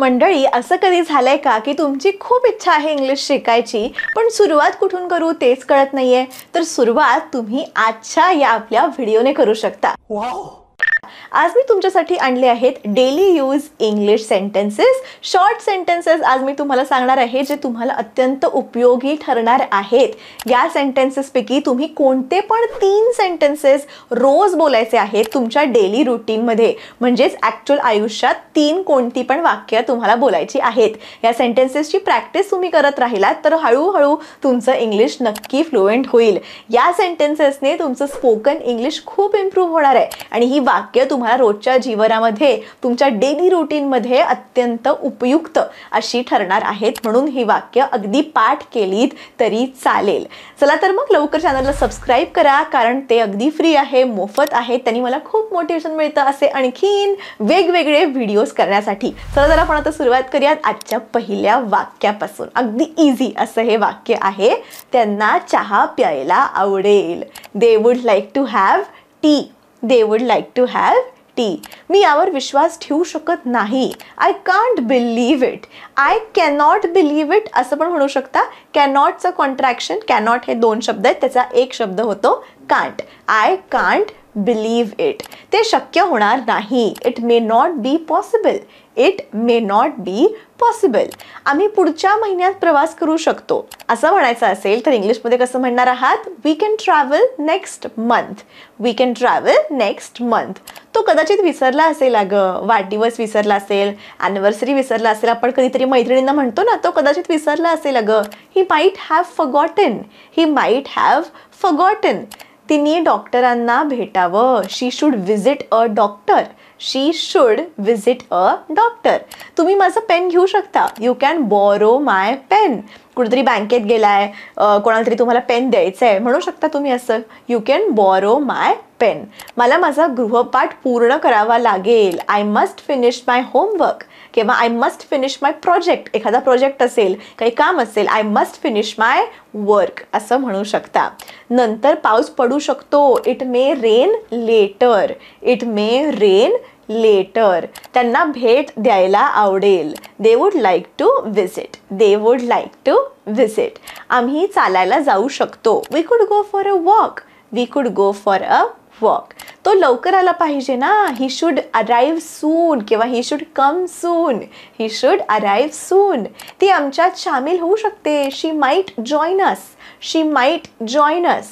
मंडळी असं कधी झालंय का की तुमची खूप इच्छा आहे इंग्लिश शिकायची पण सुरुवात कुठून करू तेच कळत नाहीये तर सुरुवात तुम्ही आजच्या या आपल्या व्हिडिओने करू शकता आज मी तुमच्यासाठी आणले आहेत daily use English sentences short sentences आज मी तुम्हाला सांगणार आहे जे तुम्हाला अत्यंत उपयोगी ठरणार आहेत या सेंटेन्सेसपैकी तुम्ही कोणते पण तीन सेंटेन्सेस रोज बोलायचे आहेत तुमच्या डेली रुटीनमध्ये म्हणजेच ॲक्च्युअल आयुष्यात तीन कोणती पण वाक्य तुम्हाला बोलायची आहेत या सेंटेन्सेसची प्रॅक्टिस तुम्ही करत राहिलात तर हळूहळू तुमचं इंग्लिश नक्की फ्लुएंट होईल या सेंटेन्सेसने तुमचं स्पोकन इंग्लिश खूप इम्प्रूव्ह होणार आहे आणि ही वाक्य वाक्य तुम्हाला रोजच्या जीवनामध्ये तुमच्या डेली रुटीनमध्ये अत्यंत उपयुक्त अशी ठरणार आहेत म्हणून ही वाक्य अगदी पाठ केलीत तरी चालेल चला तर मग लवकर चॅनलला सबस्क्राईब करा कारण ते अगदी फ्री आहे मोफत आहे त्यांनी मला खूप मोटिवेशन मिळतं असे आणखीन वेगवेगळे व्हिडिओज करण्यासाठी चला तर आपण आता सुरुवात करूयात आजच्या पहिल्या वाक्यापासून अगदी इझी असं हे वाक्य आहे त्यांना चहा प्यायला आवडेल they would like to have tea they would like to have tea मी यावर विश्वास ठेवू शकत नाही I can't believe it I cannot believe it असं पण म्हणू शकता कॅनॉटचं कॉन्ट्रॅक्शन कॅनॉट हे दोन शब्द आहेत त्याचा एक शब्द होतो can't I can't believe it ते शक्य होणार नाही it may not be possible it may not be possible आम्ही पुढच्या महिन्यात प्रवास करू शकतो असं म्हणायचं असेल तर इंग्लिशमध्ये कसं म्हणणार आहात we can travel next month we can travel next month तो कदाचित विसरला असेल अगं वाढदिवस विसरला असेल ॲनिव्हर्सरी विसरला असेल आपण कधीतरी मैत्रिणींना म्हणतो ना तो कदाचित विसरला असेल अगं he might have forgotten he might have forgotten तिने डॉक्टरांना भेटावं she should visit a doctor she should visit a doctor तुम्ही माझं पेन घेऊ शकता you can borrow my pen कुठेतरी बँकेत गेलाय कोणाला तरी तुम्हाला पेन द्यायचं आहे म्हणू शकता तुम्ही असं you can borrow my pen मला माझा गृहपाठ पूर्ण करावा लागेल I must finish my homework किंवा I must finish my project एखादा प्रोजेक्ट असेल काही काम असेल I must finish my work असं म्हणू शकता नंतर पाऊस पडू शकतो it may rain later it may rain later त्यांना भेट द्यायला आवडेल they would like to visit they would like to visit आम्ही चालायला जाऊ शकतो we could go for a walk we could go for a walk तो लवकर आला पाहिजे ना ही शुड अराईव्ह सून किंवा he should come soon he should arrive soon ती आमच्यात सामील होऊ शकते she might join us she might join us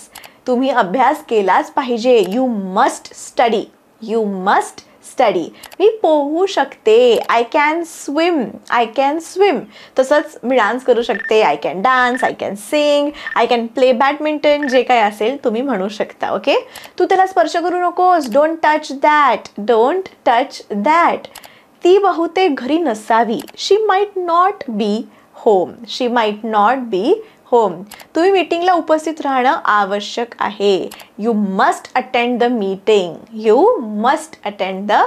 तुम्ही अभ्यास केलाच पाहिजे you must study you must study मी पोहू शकते I can swim I can swim तसंच मी डान्स करू शकते I can dance I can sing I can play badminton जे काय असेल तुम्ही म्हणू शकता ओके तू त्याला स्पर्श करू नकोस don't touch that don't touch that ती बहुतेक घरी नसावी she might not be home she might not be home तुम्ही मीटिंगला उपस्थित राहणं आवश्यक आहे you must attend the meeting you must attend the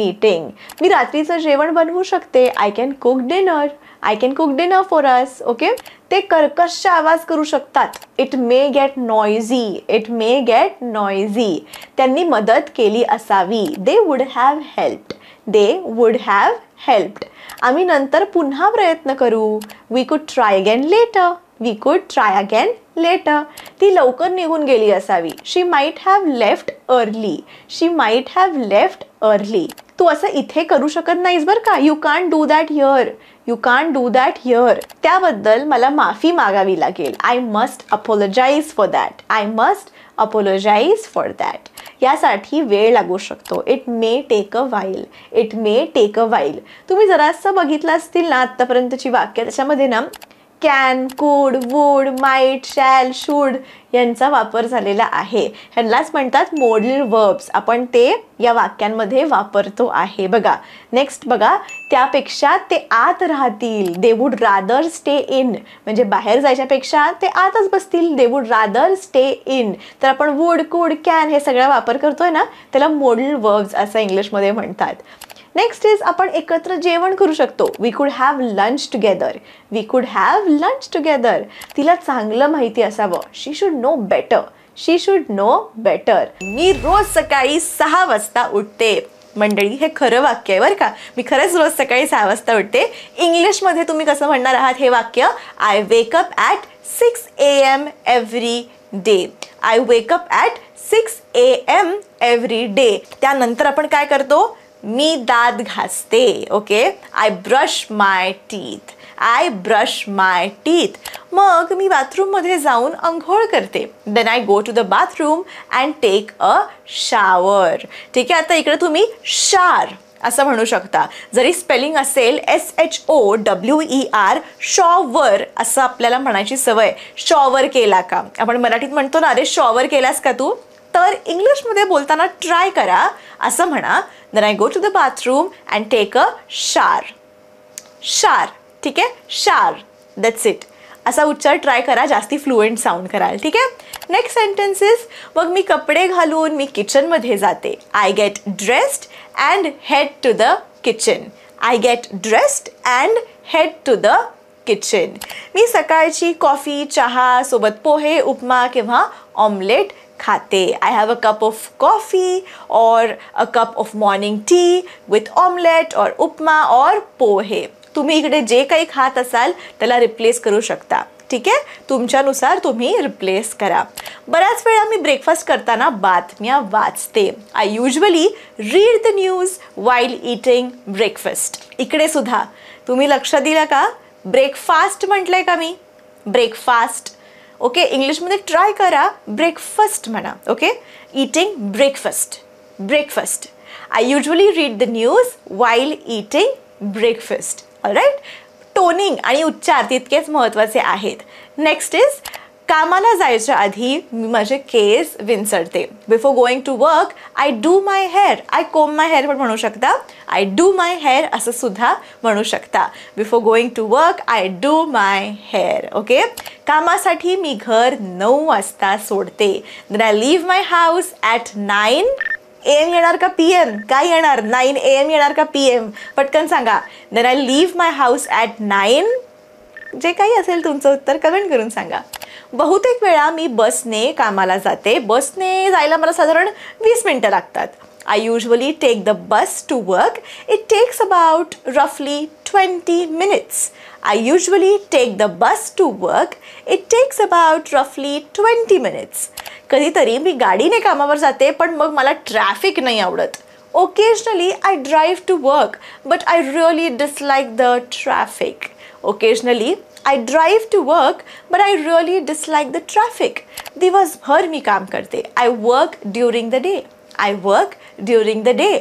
meeting मी रात्रीचं जेवण बनवू शकते I can cook dinner I can cook dinner for us okay ते कर्कश आवाज करू शकतात it may get noisy it may get noisy त्यांनी मदत केली असावी they would have help they would have helped आम्ही नंतर पुन्हा प्रयत्न करू we could try again later we could try again later ती लवकर निघून गेली असावी she might have left early she might have left early तू असं इथे करू शकत नाहीस बरं का you can do that here you can do that here त्याबद्दल मला माफी मागावी लागेल I must apologise for that I must apologise for that यासाठी वेळ लागू शकतो it may take a while it may take a while तुम्ही जरासं बघितलं असतील ना आत्तापर्यंतची वाक्य त्याच्यामध्ये ना can could would might shall should यांचा वापर झालेला आहे ह्यांनाच म्हणतात मोडल वर्ब्स आपण ते या वाक्यांमध्ये वापरतो आहे बघा नेक्स्ट बघा त्यापेक्षा ते आत राहतील they would rather stay in म्हणजे बाहेर जायच्यापेक्षा ते आतच बसतील they would rather stay in तर आपण वूड कूड कॅन हे सगळा वापर करतोय ना त्याला मोडल वर्ब्स असं इंग्लिशमध्ये म्हणतात नेक्स्ट इज आपण एकत्र जेवण करू शकतो we could have lunch together we could have lunch together तिला चांगलं माहिती असावं she should know better she should know better मी रोज सकाळी सहा वाजता उठते मंडळी हे खरं वाक्य आहे बरं का मी खरंच रोज सकाळी सहा वाजता उठते इंग्लिशमध्ये तुम्ही कसं म्हणणार आहात हे वाक्य I wake up at six A M every day I wake up at six A M every day त्यानंतर आपण काय करतो मी दात घासते okay I brush my teeth I brush my teeth मग मी बाथरूममध्ये जाऊन अंघोळ करते then I go to the bathroom and take a shower ठीक आहे आता इकडे तुम्ही शार असं म्हणू शकता जरी स्पेलिंग असेल S H O W E R shower असं आपल्याला म्हणायची सवय शॉवर केला का आपण मराठीत म्हणतो ना अरे शॉवर केलास का तू तर इंग्लिशमध्ये बोलताना ट्राय करा असं म्हणा then I go to the bathroom and take a shower shower ठीक आहे शार दॅट्स इट असा उच्चार ट्राय करा जास्ती फ्लुएंट साऊंड कराल ठीक आहे नेक्स्ट सेंटेन्सेस मग मी कपडे घालून मी किचनमध्ये जाते I get dressed and head to the kitchen I get dressed and head to the kitchen मी सकाळची कॉफी चहा सोबत पोहे उपमा किंवा ऑमलेट खाते I have a cup of coffee or a cup of morning tea with omelette or upma or pohe. तुम्ही इकडे जे काही खात असाल त्याला रिप्लेस करू शकता ठीक आहे तुमच्यानुसार तुम्ही रिप्लेस करा बऱ्याच वेळा मी ब्रेकफास्ट करताना बातम्या वाचते I usually read the news while eating breakfast इकडे सुद्धा तुम्ही लक्ष दिलं का ब्रेकफास्ट मटल का मी ब्रेकफास्ट ओके इंग्लिशमध्ये ट्राय करा ब्रेकफास्ट म्हणा okay eating breakfast breakfast I usually read the news while eating breakfast right toning आणि उच्चार तितकेच महत्त्वाचे आहेत नेक्स्ट इज कामाला जायच्या आधी मी माझे केस विंचरते before going to work I do my hair I comb my hair पण म्हणू शकता आय डू माय हेअर असं सुद्धा म्हणू शकता before going to work I do my hair okay कामासाठी मी घर नऊ वाजता सोडते then I leave my house at nine A M येणार का पी एम काय येणार नाईन ए एम येणार का पी एम पटकन सांगा then I leave my house at nine जे काही असेल तुमचं उत्तर कमेंट करून सांगा बहुतेक वेळा मी बसने कामाला जाते बसने जायला मला साधारण वीस मिनटं लागतात I usually take the bus to work it takes about रफली twenty minutes I usually take the bus to work it takes about रफली ट्वेंटी मिनिट्स कधीतरी मी गाडीने कामावर जाते पण मग मला ट्रॅफिक नाही आवडत occasionally I drive to work but I really dislike the traffic occasionally I drive to work, but I really dislike the traffic. Divas bhar mi kaam karte. I work during the day. I work during the day.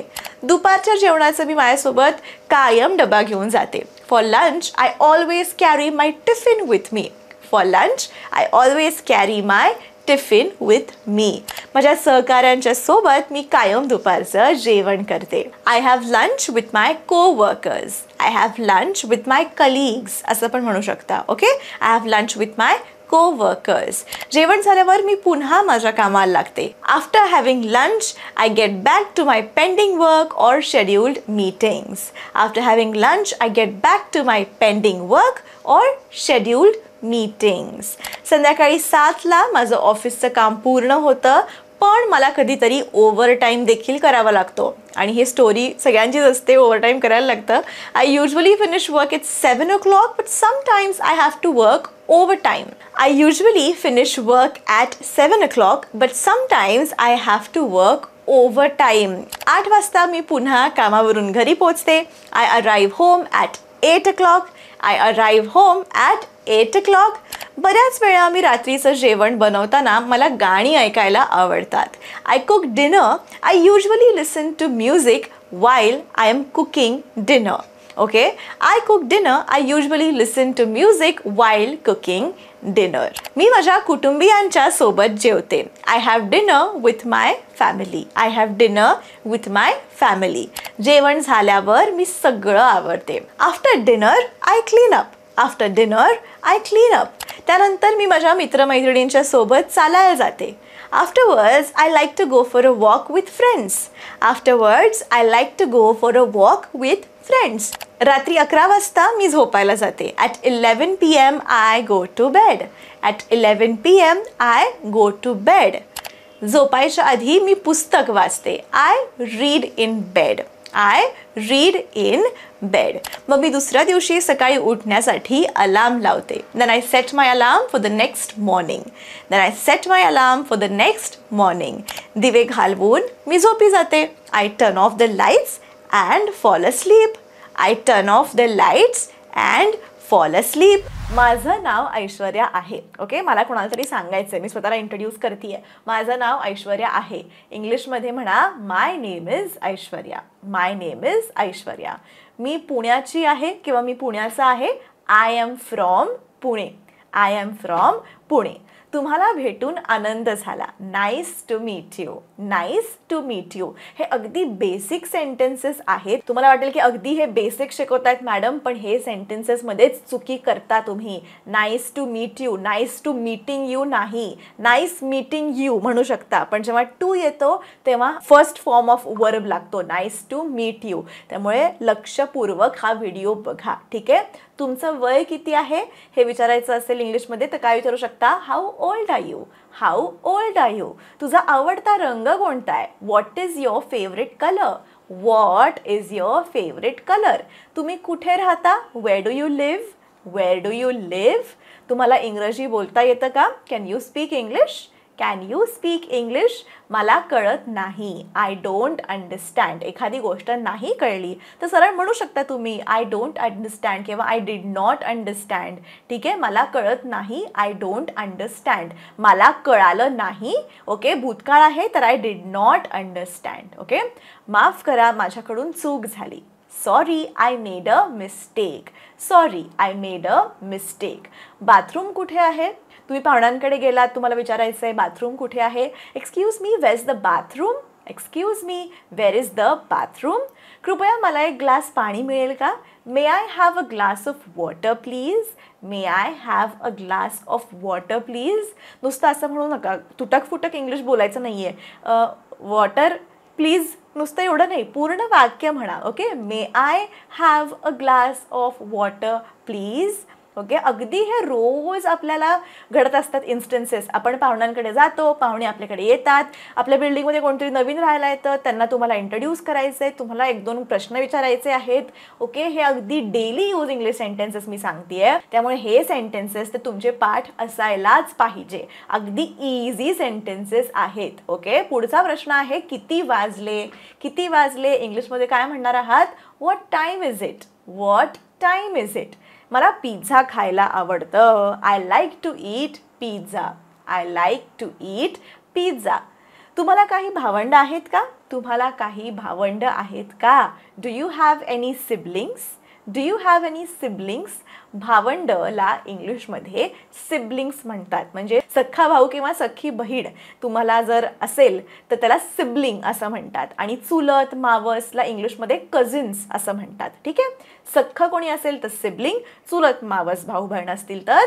दुपारच्या जेवणाचं मी माझ्यासोबत कायम डबा घेऊन जाते for lunch I always carry my tiffin with me for lunch I always carry my tiffin with me माझ्या सहकाऱ्यांच्या सोबत मी कायम दुपारचं जेवण करते I have lunch with my co workers I have lunch with my colleagues असं पण म्हणू शकता okay I have lunch with my co workers जेवण झाल्यावर मी पुन्हा माझ्या कामाला लागते after having lunch I get back to my pending work or scheduled meetings after having lunch I get back to my pending work or scheduled meetings संध्याकाळी सातला माझं ऑफिसचं काम पूर्ण होतं पण मला कधीतरी ओव्हरटाईम देखील करावा लागतो आणि हे स्टोरी सगळ्यांचीच असते ओव्हरटाईम करायला लागतं I usually finish work it seven o'clock but sometimes I have to work over time I usually finish work at seven o'clock but sometimes I have to work over time आठ वाजता मी पुन्हा कामावरून घरी पोचते I arrive home at eight o'clock I arrive home at eight o'clock बऱ्याच वेळा मी रात्रीचं जेवण बनवताना मला गाणी ऐकायला आवडतात I cook dinner I usually listen to music while I am cooking dinner okay I cook dinner I usually listen to music while cooking dinner मी माझ्या कुटुंबियांच्या सोबत जेवते I have dinner with my family I have dinner with my family जेवण झाल्यावर मी सगळं आवडते after dinner I clean up after dinner I clean up त्यानंतर मी माझ्या मित्रमैत्रिणींच्या सोबत चालायला जाते afterwards I like to go for a walk with friends afterwards I like to go for a walk with friends रात्री अकरा वाजता मी झोपायला जाते at eleven P M I go to bed at eleven P M I go to bed झोपायच्या आधी मी पुस्तक वाचते I read in bed I read in bed मग मी दुसऱ्या दिवशी सकाळी उठण्यासाठी अलार्म लावते then I set my alarm for the next morning than I set my alarm for the next morning दिवे घालवून मी झोपी जाते I turn off the lights and fall asleep. I turn off the lights and fall sleep माझं नाव ऐश्वर्या आहे okay मला कोणाला तरी सांगायचं आहे मी स्वतःला इंट्रोड्यूस करते माझं नाव ऐश्वर्या आहे इंग्लिशमध्ये म्हणा my name is Aishwarya my name is Aishwarya मी पुण्याची आहे किंवा मी पुण्याचा आहे I am from Pune I am from Pune तुम्हाला भेटून आनंद झाला nice to meet you nice to meet you हे अगदी बेसिक सेंटेन्सेस आहेत तुम्हाला वाटेल की अगदी हे बेसिक शिकवतायत मॅडम पण हे सेंटेन्सेसमध्येच चुकी करता तुम्ही nice to meet you nice to meeting you नाही नाईस मीटिंग यू म्हणू शकता पण जेव्हा टू येतो तेव्हा फर्स्ट फॉर्म ऑफ वर्ब लागतो नाईस टू मीट यू त्यामुळे लक्षपूर्वक हा व्हिडिओ बघा ठीक आहे तुमचं वय किती आहे हे विचारायचं असेल इंग्लिशमध्ये तर काय विचारू शकता how old are you how old are you तुझा आवडता रंग कोणता आहे what is your favourite colour what is your favourite colour तुम्ही कुठे राहता where do you live where do you live तुम्हाला इंग्रजी बोलता येतं का can you speak English can you speak English मला कळत नाही आय डोंट अंडरस्टँड एखादी गोष्ट नाही कळली तर सरळ म्हणू शकता तुम्ही आय डोंट अंडरस्टँड किंवा आय डीड नॉट अंडरस्टँड ठीक आहे मला कळत नाही आय डोंट अंडरस्टँड मला कळालं नाही ओके भूतकाळ आहे तर I did not understand okay माफ करा माझ्याकडून चूक झाली sorry I made a mistake sorry I made a mistake bathroom कुठे आहे तुम्ही पाहुण्यांकडे गेलात तुम्हाला विचारायचं आहे बाथरूम कुठे आहे excuse me where's the bathroom excuse me where is the bathroom कृपया मला एक ग्लास पाणी मिळेल का may I have a glass of water please may I have a glass of water please नुसतं असं म्हणू नका तुटक फुटक इंग्लिश बोलायचं नाही आहे वॉटर प्लीज नुसतं एवढं नाही पूर्ण वाक्य म्हणा okay may I have a glass of water please okay अगदी हे रोज आपल्याला घडत असतात इन्स्टन्सेस आपण पाहुण्यांकडे जातो पाहुणे आपल्याकडे येतात आपल्या बिल्डिंगमध्ये कोणतरी नवीन राहायला येतं त्यांना तुम्हाला इंट्रोड्यूस करायचं आहे तुम्हाला एक दोन प्रश्न विचारायचे आहेत ओके हे अगदी डेली यूज इंग्लिश सेंटेन्सेस मी आहे त्यामुळे हे सेंटेन्सेस ते तुमचे पाठ असायलाच पाहिजे अगदी इझी सेंटेन्सेस आहेत ओके पुढचा प्रश्न आहे किती वाजले किती वाजले इंग्लिशमध्ये काय म्हणणार आहात what time is it what time is it मला पिझ्झा खायला आवडतं I like to eat pizza I like to eat pizza तुम्हाला काही भावंड आहेत का तुम्हाला काही भावंड आहेत का do you have any siblings do you have any siblings भावंडला इंग्लिशमध्ये सिबलिंग्स म्हणतात म्हणजे सख्खा भाऊ किंवा सख्खी बहीण तुम्हाला जर असेल तर त्याला सिबलिंग असं म्हणतात आणि चुलत मावसला इंग्लिशमध्ये कझिन्स असं म्हणतात ठीक आहे सख्खं कोणी असेल तर सिबलिंग चुलत मावस भाऊ बहीण असतील तर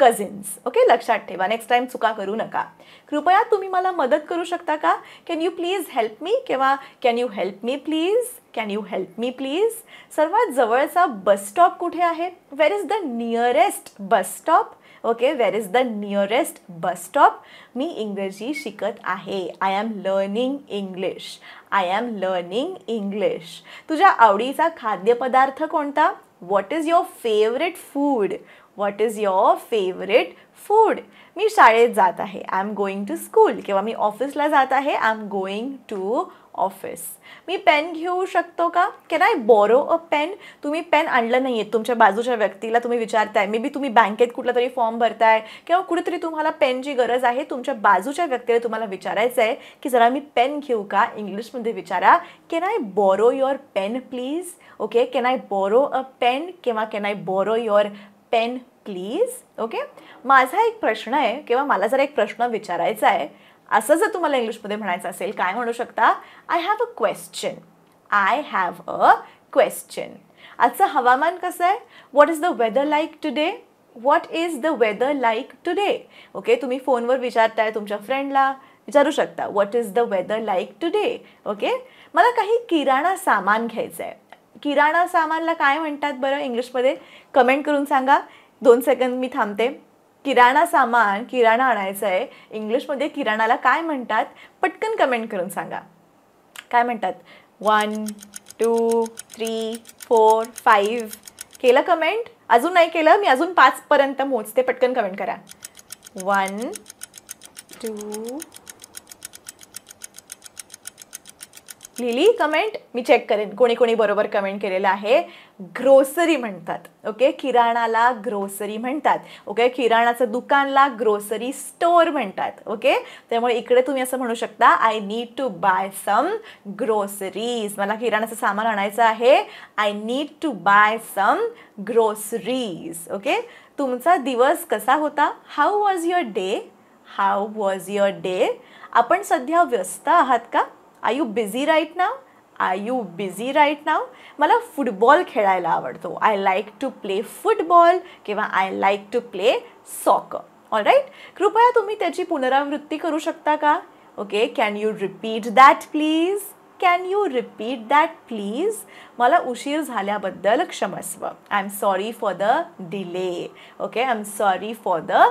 कझिन्स ओके लक्षात ठेवा नेक्स्ट टाईम चुका करू नका कृपया तुम्ही मला मदत करू शकता का can you please help me किंवा can you help me please can you help me please सर्वात जवळचा बस स्टॉप कुठे आहे where is the nearest bus stop okay where is the nearest bus stop मी इंग्रजी शिकत आहे I am learning English I am learning English तुझ्या आवडीचा खाद्यपदार्थ कोणता what is your favourite food what is your favourite food मी शाळेत जात आहे I am going to school किंवा मी ऑफिसला जात आहे I am going to office मी पेन घेऊ शकतो का can I borrow a pen तुम्ही पेन आणलं नाही आहे तुमच्या बाजूच्या व्यक्तीला तुम्ही विचारताय मे बी तुम्ही बँकेत कुठला तरी फॉर्म भरताय किंवा कुठेतरी तुम्हाला पेनची गरज आहे तुमच्या बाजूच्या व्यक्तीला तुम्हाला विचारायचं आहे की जरा मी पेन घेऊ का इंग्लिशमध्ये विचारा can I borrow your pen please okay can I borrow a pen किंवा can I borrow your pen please okay माझा एक प्रश्न आहे किंवा मला जर एक प्रश्न विचारायचा आहे असं जर तुम्हाला इंग्लिशमध्ये म्हणायचं असेल काय म्हणू शकता I have a question I have a question आजचं हवामान कसं आहे what is the weather like today what is the weather like today okay तुम्ही फोनवर विचारताय तुमच्या फ्रेंडला विचारू शकता what is the weather like today okay मला काही किराणा सामान घ्यायचं आहे किराणा सामानला काय म्हणतात बरं इंग्लिशमध्ये कमेंट करून सांगा दोन सेकंद मी थांबते किराणा सामान किराणा आणायचं आहे इंग्लिशमध्ये किराणाला काय म्हणतात पटकन कमेंट करून सांगा काय म्हणतात one two three four five केलं कमेंट अजून नाही केलं मी अजून पाचपर्यंत मोजते पटकन कमेंट करा वन टू लिहिली कमेंट मी चेक करेन कोणी कोणी बरोबर कमेंट केलेलं आहे ग्रोसरी म्हणतात ओके किराणाला ग्रोसरी म्हणतात ओके किराणाचं दुकानला ग्रोसरी स्टोअर म्हणतात ओके त्यामुळे इकडे तुम्ही असं म्हणू शकता I need to buy some groceries मला किराणाचं सामान आणायचं आहे I need to buy some groceries okay तुमचा दिवस कसा होता how was your day how was your day आपण सध्या व्यस्त आहात का I you busy right now I you busy right now मला फुटबॉल खेळायला आवडतो I like to play football किंवा I like to play soccer all right कृपया तुम्ही त्याची पुनरावृत्ती करू शकता का okay can you repeat that please can you repeat that please मला उशीर झाल्याबद्दल क्षमस्व I am sorry for the delay okay I am sorry for the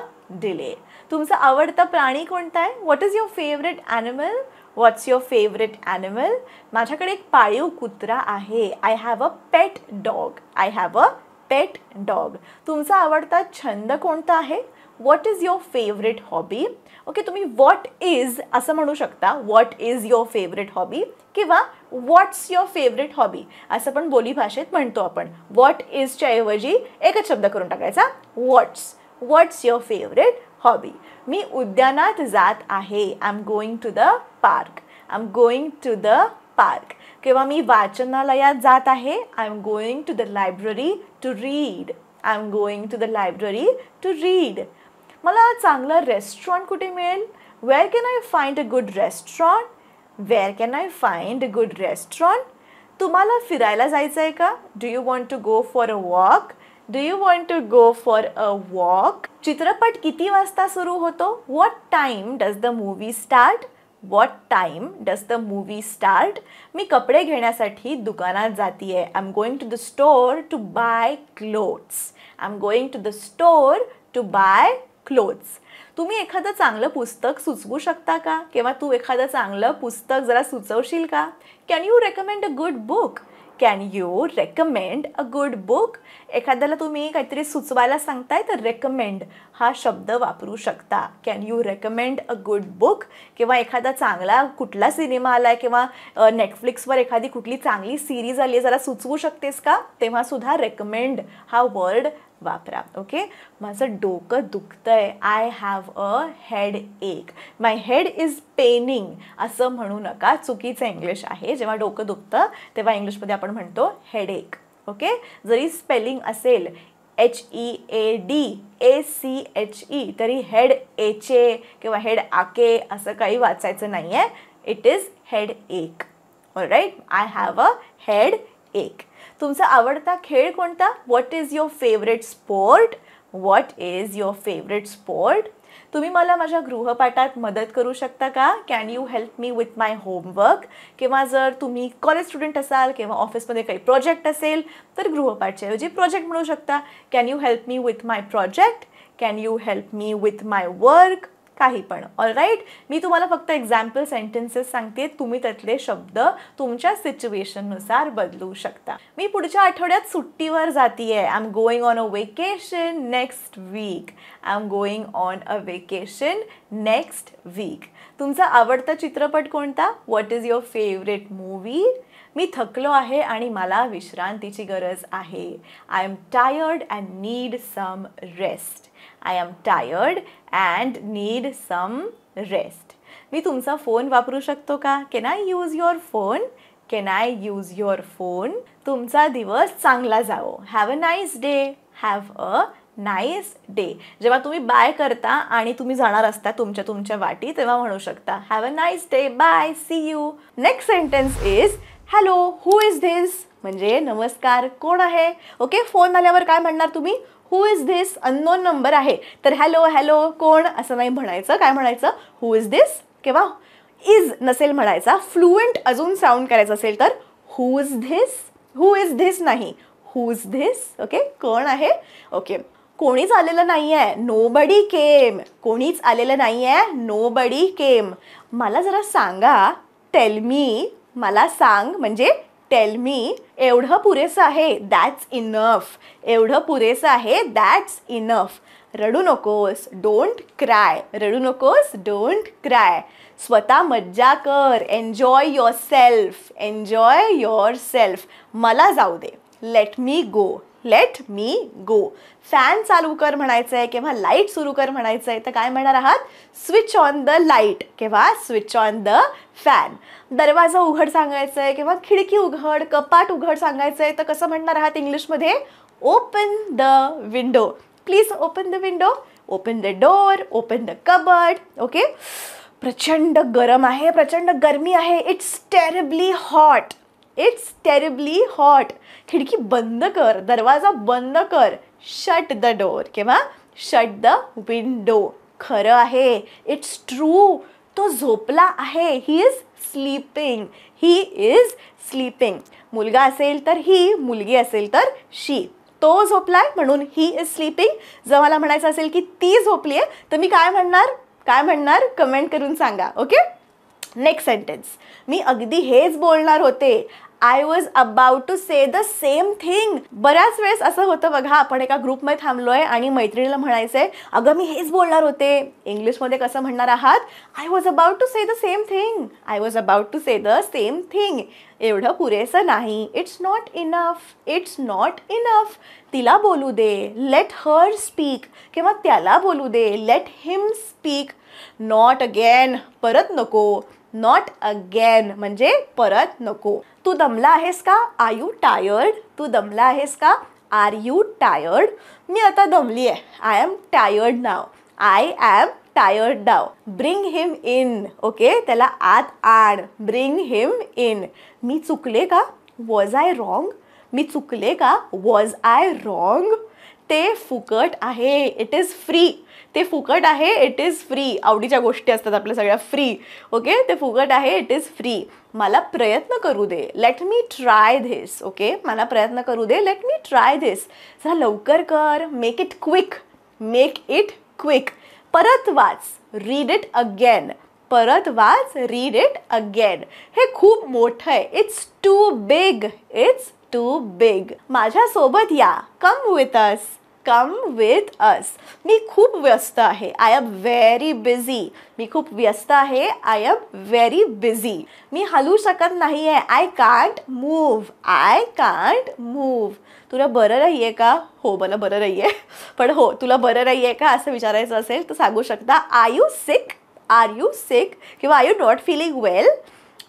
delay तुमचा आवडता प्राणी कोणता आहे what is your favourite animal what's your favourite animal माझ्याकडे एक पाळीव कुत्रा आहे I have a pet dog I have a pet dog तुमचा आवडता छंद कोणता आहे what is your favourite hobby okay तुम्ही व्हॉट इज असं म्हणू शकता what is your favourite hobby किंवा व्हॉट्स युअर फेवरेट हॉबी असं पण बोली भाषेत म्हणतो आपण व्हॉट इजच्या ऐवजी एकच शब्द करून टाकायचा what's What's your favorite hobby? Me udyanat zat ahe. I'm going to the park. I'm going to the park. Kewami mi vachanalayat zat ahe. I'm going to the library to read. I'm going to the library to read. Mala sangla restaurant kutimel. Where can I find a good restaurant? Where can I find a good restaurant? Tumala firayla zaitse ka? Do you want to go for a walk? Do you want to go for a walk चित्रपट किती वाजता सुरू होतो what time does the movie start what time does the movie start मी कपडे घेण्यासाठी दुकानात जाते आहे I am going to the store to buy clothes I am going to the store to buy clothes तुम्ही एखादं चांगलं पुस्तक सुचवू शकता का किंवा तू एखादं चांगलं पुस्तक जरा सुचवशील का can you recommend a good book can you recommend a good book एखाद्याला तुम्ही काहीतरी सुचवायला सांगताय तर रेकमेंड हा शब्द वापरू शकता can you recommend a good book किंवा एखादा चांगला कुठला सिनेमा आला आहे किंवा नेटफ्लिक्सवर एखादी कुठली चांगली सिरीज आली आहे जरा सुचवू शकतेस का तेव्हा सुद्धा रेकमेंड हा वर्ड वापरा ओके माझं डोकं दुखतं आहे आय हॅव अ हेड एक माय हेड इज पेनिंग असं म्हणू नका चुकीचं इंग्लिश आहे जेव्हा डोकं दुखतं तेव्हा इंग्लिशमध्ये आपण म्हणतो हेड एक ओके जरी स्पेलिंग असेल H E A D A C H E तरी हेड एच ए किंवा हेड आके असं काही वाचायचं नाही आहे it is headache right I have a headache तुमचा आवडता खेळ कोणता what is your favourite sport what is your favourite sport तुम्ही मला माझ्या गृहपाठात मदत करू शकता का can you help me with my homework किंवा जर तुम्ही कॉलेज स्टुडंट असाल किंवा ऑफिसमध्ये काही प्रोजेक्ट असेल तर गृहपाठच्याऐवजी प्रोजेक्ट म्हणू शकता can you help me with my project can you help me with my work काही पण ऑल राईट मी तुम्हाला फक्त एक्झाम्पल सेंटेन्सेस सांगते तुम्ही त्यातले शब्द तुमच्या सिच्युएशननुसार बदलू शकता मी पुढच्या आठवड्यात सुट्टीवर जाते I am going on a vacation next week I am going on a vacation next week तुमचा आवडता चित्रपट कोणता what is your favourite movie मी थकलो आहे आणि मला विश्रांतीची गरज आहे I am tired and need some rest I am tired and need some rest मी तुमचा फोन वापरू शकतो का can I use your phone can I use your phone तुमचा दिवस चांगला जावो have a nice day have a nice day जेव्हा तुम्ही बाय करता आणि तुम्ही जाणार असता तुमच्या तुमच्या वाटी तेव्हा म्हणू शकता have a nice day bye see you next sentence is hello who is this म्हणजे नमस्कार कोण आहे ओके फोन आल्यावर काय म्हणणार तुम्ही who is this unknown number आहे तर हॅलो हॅलो कोण असं नाही म्हणायचं काय म्हणायचं हू इज धिस किंवा इज नसेल म्हणायचा फ्लुएंट अजून साऊंड करायचं असेल तर who is this who is this नाही हूज इज धिस ओके कोण आहे ओके कोणीच आलेलं नाही आहे नो बडी केम कोणीच आलेलं नाही आहे नो बडी केम मला जरा सांगा टेल मी मला सांग म्हणजे टेल मी एवढं पुरेसं आहे दॅट्स इनफ एवढं पुरेसं आहे दॅट्स इनफ रडू नकोस डोंट क्राय रडू नकोस डोंट क्राय स्वतः मज्जा कर enjoy yourself enjoy yourself मला जाऊ दे let me go let me go fan चालू कर म्हणायचं आहे किंवा लाईट सुरू कर म्हणायचं आहे तर काय म्हणणार आहात स्विच ऑन द लाईट किंवा स्विच ऑन द फॅन दरवाजा उघड सांगायचं आहे किंवा खिडकी उघड कपाट उघड सांगायचं आहे तर कसं म्हणणार आहात इंग्लिशमध्ये open the window please open the window open the door open the cupboard okay प्रचंड गरम आहे प्रचंड गरमी आहे it's terribly hot it's terribly hot खिडकी बंद कर दरवाजा बंद कर शट द डोअर किंवा शट द विंडो खरं आहे इट्स ट्रू तो झोपला आहे he is sleeping he is sleeping मुलगा असेल तर ही मुलगी असेल तर शी तो आहे म्हणून ही इज स्लीपिंग जर मला म्हणायचं असेल की ती झोपली आहे तर मी काय म्हणणार काय म्हणणार कमेंट करून सांगा ओके नेक्स्ट सेंटेन्स मी अगदी हेच बोलणार होते I was about to say the same thing बऱ्याच वेळेस असं होतं बघा आपण एका ग्रुपमध्ये थांबलोय आणि मैत्रिणीला म्हणायचंय अगं मी हेच बोलणार होते इंग्लिशमध्ये कसं म्हणणार आहात I was about to say the same thing I was about to say the same thing एवढं पुरेसं नाही it's not enough it's not enough तिला बोलू दे लेट हर स्पीक किंवा त्याला बोलू दे let him speak not again परत नको नॉट अगेन म्हणजे परत नको तू दमला आहेस का आर यू टायर्ड तू दमला आहेस का आर यू टायर्ड मी आता दमली आहे I am tired now I am tired down bring him in okay त्याला आत आण ब्रिंग हिम इन मी चुकले का वॉज आय रॉंग मी चुकले का वॉज आय रॉंग ते फुकट आहे इट इज फ्री ते फुकट आहे इट इज फ्री आवडीच्या गोष्टी असतात आपल्या सगळ्या फ्री ओके ते फुकट आहे इट इज फ्री मला प्रयत्न करू दे let me try this okay मला प्रयत्न करू दे लेट मी ट्राय धिस जरा लवकर कर make it quick make it quick परत वाच रीड इट अगेन परत वाच रीड इट अगेन हे खूप मोठं आहे it's too big it's too big मजा सोबत या come with us come with us मी खूप व्यस्त आहे आय एम व्हेरी बिझी मी खूप व्यस्त आहे आय एम व्हेरी बिझी मी हलू शकत नाही आहे I can't move I can't move तुला बरं राही आहे का हो मला बरं राही आहे पण हो तुला बरं राही आहे का असं विचारायचं असेल तर सांगू शकता I you sick are you sick किंवा I you not feeling well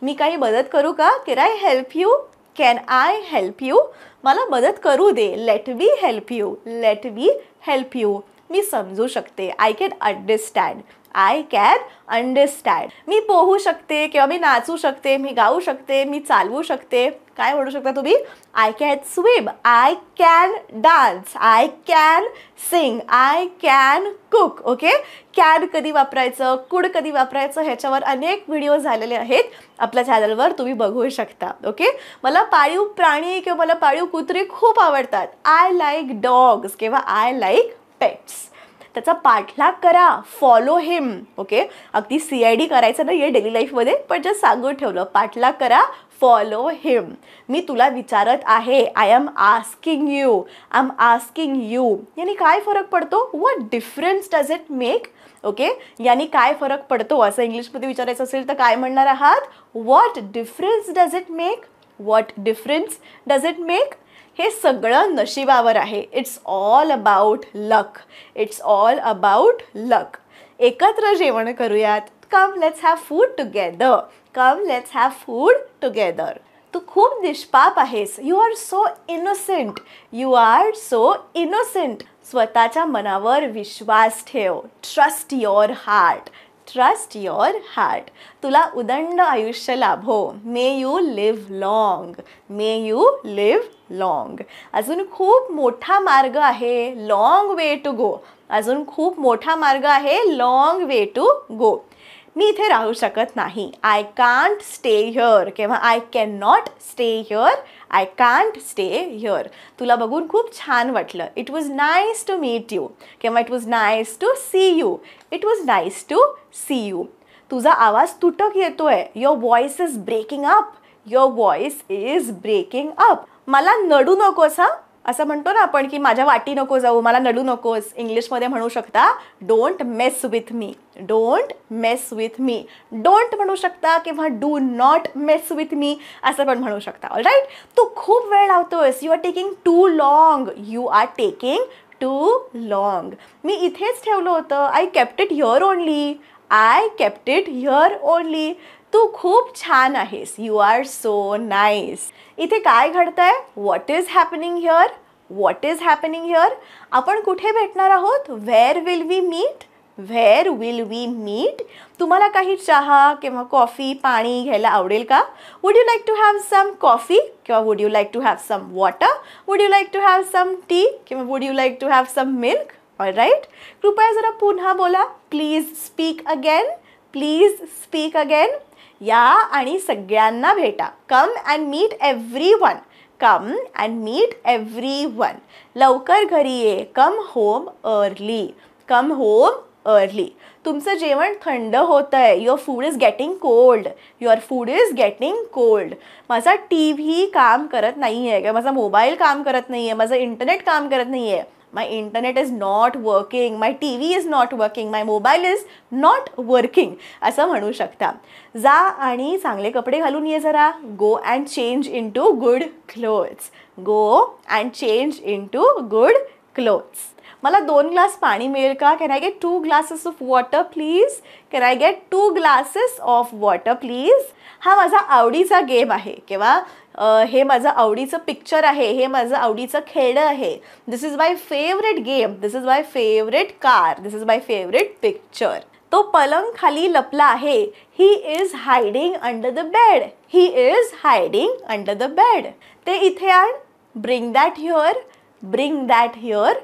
मी काही मदत करू का care I help you can I help you मला मदत करू दे let we help you let we help you मी समजू शकते I can understand I can understand मी पोहू शकते किंवा मी नाचू शकते मी गाऊ शकते मी चालवू शकते काय म्हणू शकता तुम्ही I can swim I can dance I can sing I can cook okay can कधी वापरायचं कुड कधी वापरायचं ह्याच्यावर अनेक व्हिडिओ झालेले आहेत आपल्या चॅनलवर तुम्ही बघू शकता ओके मला पाळीव प्राणी किंवा मला पाळीव कुत्रे खूप आवडतात आय लाईक डॉग्स किंवा आय लाईक पेट्स त्याचा पाठलाग करा फॉलो हिम ओके अगदी सी आय डी करायचं नाही आहे डेली लाईफमध्ये पण जस्ट सांगून ठेवलं पाठलाग करा फॉलो हिम मी तुला विचारत आहे I am asking you I am asking you यांनी काय फरक पडतो what difference does it make okay यांनी काय फरक पडतो असं इंग्लिशमध्ये विचारायचं असेल तर काय म्हणणार आहात what difference does it make what difference does it make हे सगळं नशिबावर आहे it's all about luck it's all about luck एकत्र जेवण करूयात come let's have food together come let's have food together तू खूप निष्पाप आहेस you are so innocent you are so innocent स्वतःच्या मनावर विश्वास ठेव trust your heart trust your heart तुला उदंड आयुष्य लाभो may you live long may you live long अजून खूप मोठा मार्ग आहे लॉन्ग वे टू गो अजून खूप मोठा मार्ग आहे लॉन्ग वे टू गो मी इथे राहू शकत नाही आय कांट स्टे हिअर किंवा I can not stay here I can't stay here तुला बघून खूप छान वाटलं it was nice to meet you किंवा it was nice to see you it was nice to see you तुझा आवाज तुटक येतो आहे your voice is breaking up your voice is breaking up मला नडू नको सा असं म्हणतो ना आपण की माझ्या वाटी नको जाऊ मला नडू नकोस इंग्लिशमध्ये म्हणू शकता don't mess with me don't mess with me don't म्हणू शकता किंवा do not mess with me असं पण म्हणू शकता ऑल राईट तू खूप वेळ लावतोयस you are taking too long you are taking too long मी इथेच ठेवलं होतं I kept it here only I kept it here only तू खूप छान आहेस यू आर सो नाईस इथे काय घडतं आहे what is happening here what is happening here आपण कुठे भेटणार आहोत where will we meet where will we meet तुम्हाला काही चहा किंवा कॉफी पाणी घ्यायला आवडेल का would you like to have some coffee किंवा would you like to have some water would you like to have some tea किंवा would you like to have some milk all right कृपया जरा पुन्हा बोला please speak again please speak again या आणि सगळ्यांना भेटा come and meet everyone come and meet everyone लवकर घरी ये come home early come home early तुमचं जेवण थंड होतं आहे your food is getting cold your food is getting cold माझा टी व्ही काम करत नाही आहे किंवा माझा मोबाईल काम करत नाही आहे माझं इंटरनेट काम करत नाही आहे my internet is not working my TV is not working my mobile is not working असं म्हणू शकता जा आणि चांगले कपडे घालून ये जरा go and change into good clothes go and change into good clothes मला दोन ग्लास पाणी मिळेल का can I get two glasses of water please can I get two glasses of water please हा माझा आवडीचा game आहे किंवा हे माझं आवडीचं पिक्चर आहे हे माझं आवडीचं खेळ आहे this is my favourite game this is my favourite car this is my favourite picture तो पलंग खाली लपला आहे he is hiding under the bed he is hiding under the bed ते इथे आण bring that here bring that here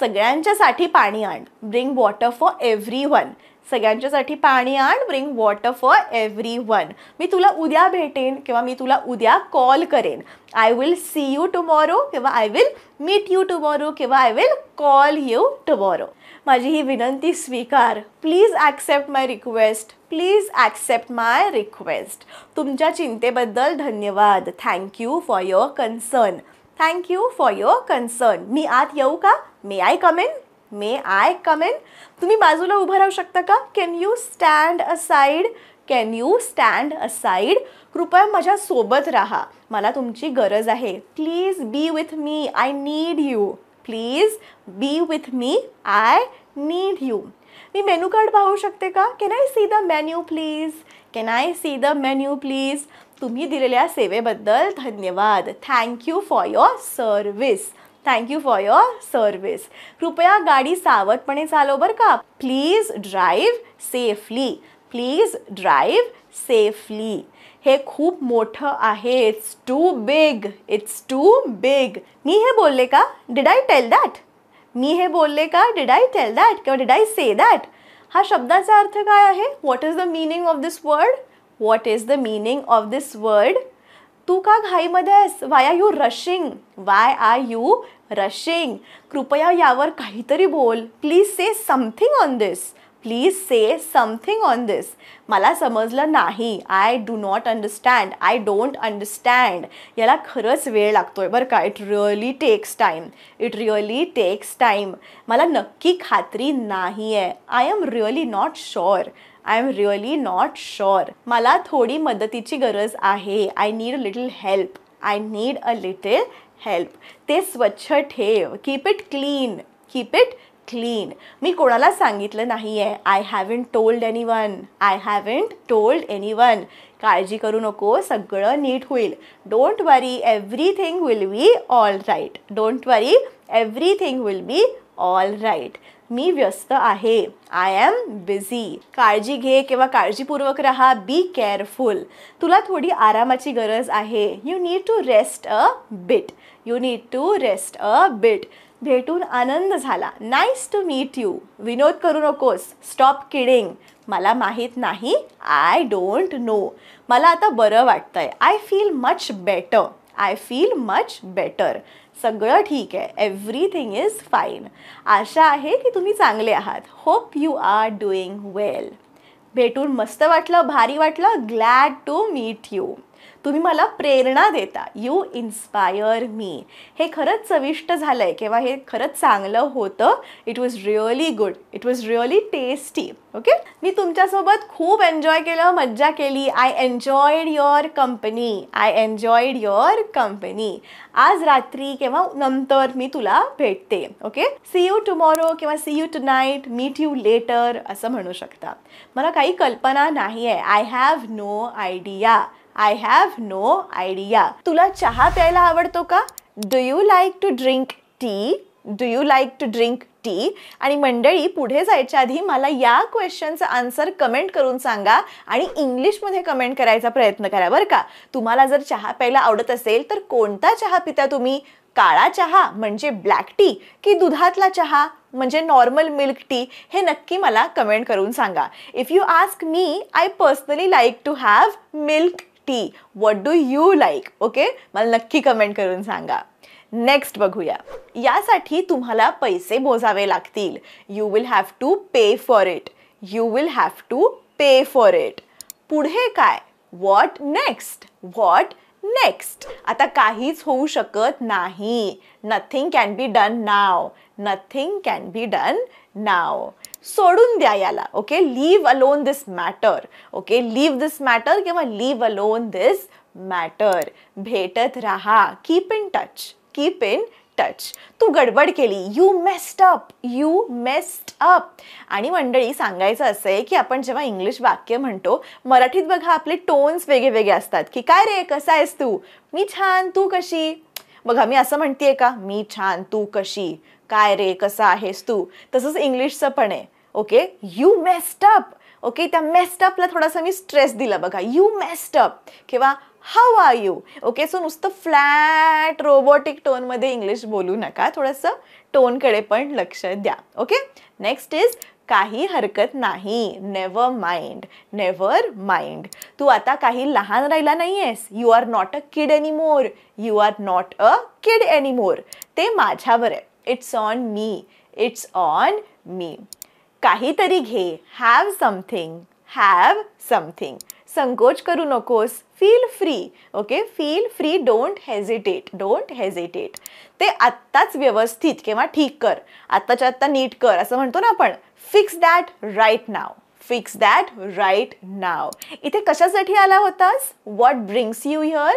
सगळ्यांच्यासाठी पाणी आण bring water for everyone सगळ्यांच्यासाठी पाणी आण bring water for everyone मी तुला उद्या भेटेन किंवा मी तुला उद्या कॉल करेन I will see you tomorrow किंवा I will meet you tomorrow किंवा I will call you tomorrow माझी ही विनंती स्वीकार please accept my request please accept my request तुमच्या चिंतेबद्दल धन्यवाद thank you for your concern thank you for your concern मी आत येऊ का may I come in may I come in तुम्ही बाजूला उभं राहू शकता का can you stand aside can you stand aside कृपया माझ्या सोबत राहा मला तुमची गरज आहे please be with me I need you please be with me I need you मी मेन्यू कार्ड पाहू शकते का can I see the menu please can I see the menu please तुम्ही दिलेल्या सेवेबद्दल धन्यवाद thank you for your service thank you for your service कृपया गाडी सावधपणे चालव बरं का please drive safely please drive safely हे खूप मोठं आहे it's too big it's too big मी हे बोलले का डिड आय टेल दॅट मी हे बोलले का डिड आय टेल दॅट किंवा डिड आय से दॅट हा शब्दाचा अर्थ काय आहे what is the meaning of this word what is the meaning of this word तू का घाई आहेस why are you rushing why are you rushing कृपया यावर काहीतरी बोल please say something on this please say something on this मला समजलं नाही I do not understand I don't understand याला खरंच वेळ लागतो आहे बरं का it really takes time it really takes time मला नक्की खात्री नाही आहे I am really not sure I am really not sure मला थोडी मदतीची गरज आहे I need a little help I need a little help ते स्वच्छ ठेव keep it clean keep it clean मी कोणाला सांगितलं नाही आहे I haven't told anyone I in told anyone काळजी करू नको सगळं नीट होईल don't worry everything will be all right don't worry everything will be all right मी व्यस्त आहे आय एम बिझी काळजी घे किंवा काळजीपूर्वक राहा बी केअरफुल तुला थोडी आरामाची गरज आहे you need to rest a bit you need to rest a bit भेटून आनंद झाला नाईस टू मीट यू विनोद करू नकोस स्टॉप किडिंग मला माहीत नाही आय डोंट नो मला आता बरं वाटतंय I feel much better I feel much better सगळं ठीक आहे एव्हरीथिंग इज फाईन आशा आहे की तुम्ही चांगले आहात hope you are doing well भेटून मस्त वाटलं भारी वाटलं ग्लॅड टू मीट यू तुम्ही मला प्रेरणा देता यू इन्स्पायर मी हे खरंच चविष्ट झालं आहे किंवा हे खरंच चांगलं होतं it was really good it was really tasty okay मी तुमच्यासोबत खूप एन्जॉय केलं मज्जा केली I enjoyed your company I enjoyed your company आज रात्री किंवा नंतर मी तुला भेटते ओके सी यू टुमॉरो किंवा see you tonight meet you later असं म्हणू शकता मला काही कल्पना नाही आहे I have no idea I have no idea तुला चहा प्यायला आवडतो का do you like to drink tea do you like to drink tea आणि मंडळी पुढे जायच्या आधी मला या क्वेश्चनचं आन्सर कमेंट करून सांगा आणि इंग्लिशमध्ये कमेंट करायचा प्रयत्न करा बरं का तुम्हाला जर चहा प्यायला आवडत असेल तर कोणता चहा पिता तुम्ही काळा चहा म्हणजे ब्लॅक टी की दुधातला चहा म्हणजे नॉर्मल मिल्क टी हे नक्की मला कमेंट करून सांगा if you ask me I personally like to have milk tea what do you like okay मला नक्की कमेंट करून सांगा नेक्स्ट बघूया यासाठी तुम्हाला पैसे मोजावे लागतील you will have to pay for it you will have to pay for it पुढे काय व्हॉट नेक्स्ट व्हॉट नेक्स्ट आता काहीच होऊ शकत नाही nothing can be done now nothing can be done now सोडून द्या याला okay leave alone this matter okay leave this matter किंवा लीव अलोन दिस मॅटर भेटत राहा keep in touch keep in touch तू गडबड केली you messed up you messed up आणि मंडळी सांगायचं असं आहे की आपण जेव्हा इंग्लिश वाक्य म्हणतो मराठीत बघा आपले टोन्स वेगळे वेगळे असतात की काय रे कसा आहेस तू मी छान तू कशी बघा मी असं म्हणतेय का मी छान तू कशी काय रे कसा आहेस तू तसंच इंग्लिशचं पण आहे okay you messed up up okay त्या मेस्ट अपला थोडासा मी स्ट्रेस दिला बघा यू मेस्टअप अप किंवा how are you okay so नुसतं फ्लॅट रोबोटिक टोनमध्ये इंग्लिश बोलू नका थोडंसं टोनकडे पण लक्ष द्या ओके नेक्स्ट इज काही हरकत नाही नेवर माइंड नेवर माइंड तू आता काही लहान राहिला नाही आहेस you are not a kid anymore you are not a kid anymore ते माझ्यावर आहे it's on me it's on me काहीतरी घे हॅव समथिंग हॅव समथिंग संकोच करू नकोस feel free okay feel free don't hesitate don't hesitate ते आत्ताच व्यवस्थित किंवा ठीक कर आत्ताच्या आत्ता नीट कर असं म्हणतो ना आपण fix that right now fix that right now इथे कशासाठी आला होतास what brings you here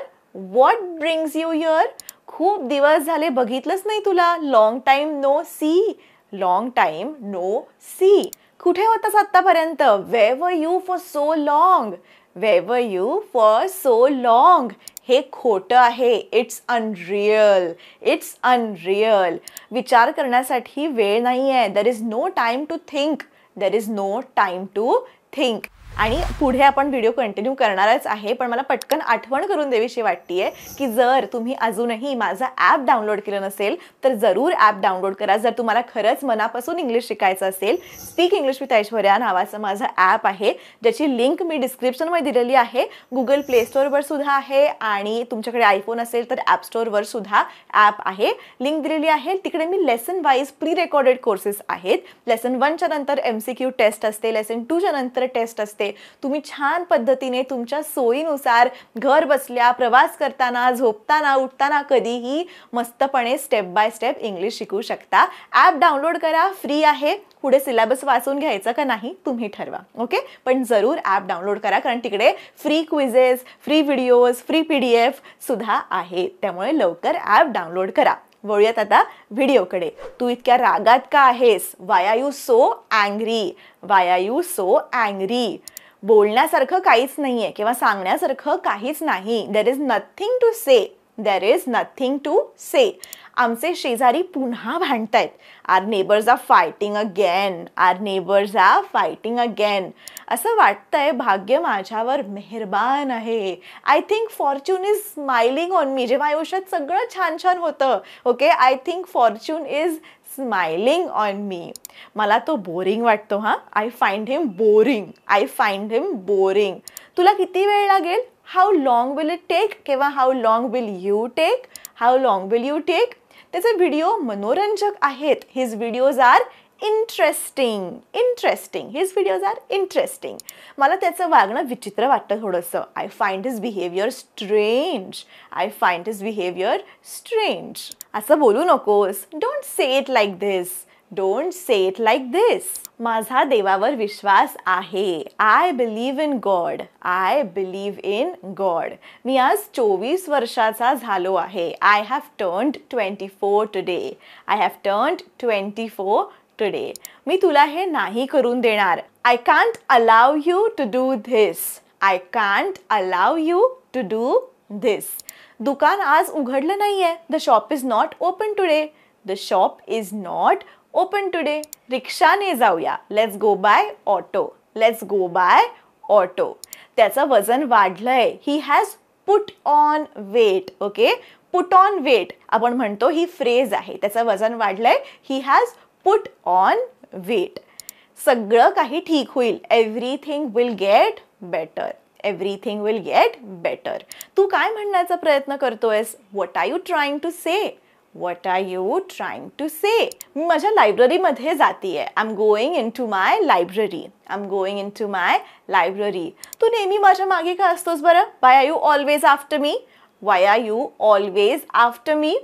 what brings you here खूप दिवस झाले बघितलंच नाही तुला long time no see long time no see कुठे होतास आत्तापर्यंत where you for so long where you for so long हे खोटं आहे इट्स अनरियल इट्स अनरियल विचार करण्यासाठी वेळ नाही आहे there is no time to think there is no time to think आणि पुढे आपण व्हिडिओ कंटिन्यू करणारच आहे पण मला पटकन आठवण करून देवीशी वाटतीये की जर तुम्ही अजूनही माझा ॲप डाउनलोड केलं नसेल तर जरूर ॲप डाउनलोड करा जर तुम्हाला खरंच मनापासून इंग्लिश शिकायचं असेल स्पीक इंग्लिश विथ ऐश्वर्या नावाचं माझं ॲप आहे ज्याची लिंक मी डिस्क्रिप्शनमध्ये दिलेली आहे गुगल प्ले स्टोअरवर सुद्धा आहे आणि तुमच्याकडे आयफोन असेल तर ॲप स्टोअरवर सुद्धा ॲप आहे लिंक दिलेली आहे तिकडे मी lesson wise pre recorded courses आहेत लेसन वनच्या नंतर एम सी क्यू टेस्ट असते लेसन टूच्या नंतर टेस्ट असते असते तुम्ही छान पद्धतीने तुमच्या सोयीनुसार घर बसल्या प्रवास करताना झोपताना उठताना कधीही मस्तपणे स्टेप बाय स्टेप इंग्लिश शिकू शकता ॲप डाउनलोड करा फ्री आहे पुढे सिलेबस वाचून घ्यायचं का नाही तुम्ही ठरवा ओके पण जरूर ॲप डाउनलोड करा कारण तिकडे free quizzes free videos free P D F सुद्धा आहे त्यामुळे लवकर ॲप डाउनलोड करा वळूयात आता व्हिडिओकडे तू इतक्या रागात का आहेस why are you so angry why are you so angry बोलण्यासारखं काहीच नाही आहे किंवा सांगण्यासारखं काहीच नाही there is nothing to say there is nothing to say आमचे शेजारी पुन्हा भांडतायत our neighbours are fighting again our neighbours are fighting again असं वाटतंय भाग्य माझ्यावर मेहरबान आहे I think fortune is smiling on me जेव्हा आयुष्यात सगळं छान छान होतं okay I think fortune is smiling on me मला तो बोरिंग वाटतो हां I find him boring I find him boring तुला किती वेळ लागेल how long will it take किंवा how long will you take how long will you take त्याचे व्हिडिओ मनोरंजक आहेत his videos are interesting interesting his videos are interesting मला त्याचं वागणं विचित्र वाटतं थोडंसं I find his behaviour strange I find his behaviour strange असं बोलू नकोस don't say it like this don't say it like this माझा देवावर विश्वास आहे I believe in God I believe in God मी आज चोवीस वर्षाचा झालो आहे I have turned twenty four today I have turned twenty four today मी तुला हे नाही करून देणार I can't allow you to do this I can't allow you to do this दुकान आज उघडलं नाही आहे the shop is not open today the shop is not open today रिक्षाने जाऊया let's go by auto let's go by auto त्याचं वजन वाढलंय he has put on weight okay put on weight आपण म्हणतो ही फ्रेज आहे त्याचं वजन वाढलंय he has put on weight सगळं काही ठीक होईल everything will get better everything will get better तू काय म्हणण्याचा प्रयत्न करतोयस what are you trying to say what are you trying to say मी माझ्या लायब्ररीमध्ये जाते आहे I am going into my library I am going into my library तू नेहमी माझ्या मागे का असतोस बरं why are you always after me why are you always after me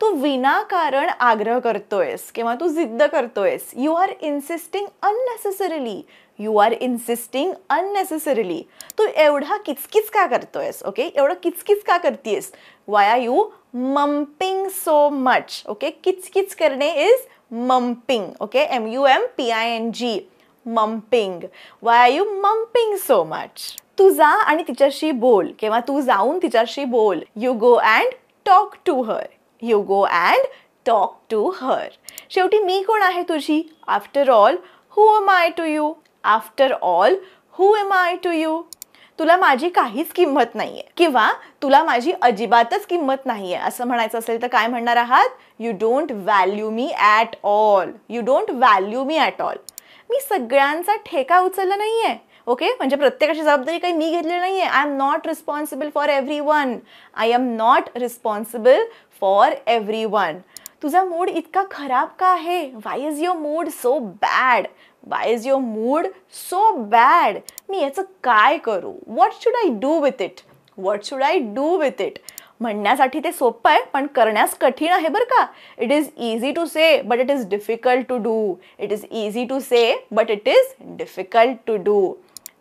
तू विनाकारण आग्रह करतोयस किंवा तू जिद्द करतोयस you are insisting unnecessarily you are insisting unnecessarily तू एवढा किचकिच का करतोयस ओके एवढं किचकिच का करतेस why are you mumping so much okay किचकिच करणे is mumping okay M U M P I N G mumping why are you mumping so much तू जा आणि तिच्याशी बोल किंवा तू जाऊन तिच्याशी बोल you go and talk to her you go and talk to her शेवटी मी कोण आहे तुझी after all who am I to you after all who am I to you तुला माझी काहीच किंमत नाही आहे किंवा तुला माझी अजिबातच किंमत नाही आहे असं म्हणायचं असेल तर काय म्हणणार आहात you don't value me at all you don't value me at all मी सगळ्यांचा ठेका उचलला नाही आहे ओके म्हणजे प्रत्येकाची जबाबदारी काही मी घेतलेली नाही आहे I am not responsible for everyone I am not responsible for everyone तुझा मूड इतका खराब का आहे why is your mood so bad Why is your mood so bad? मी याचं काय करू what should I do with it what should I do with it म्हणण्यासाठी ते सोपं आहे पण करण्यास कठीण आहे बरं का it is easy to say but it is difficult to do it is easy to say but it is difficult to do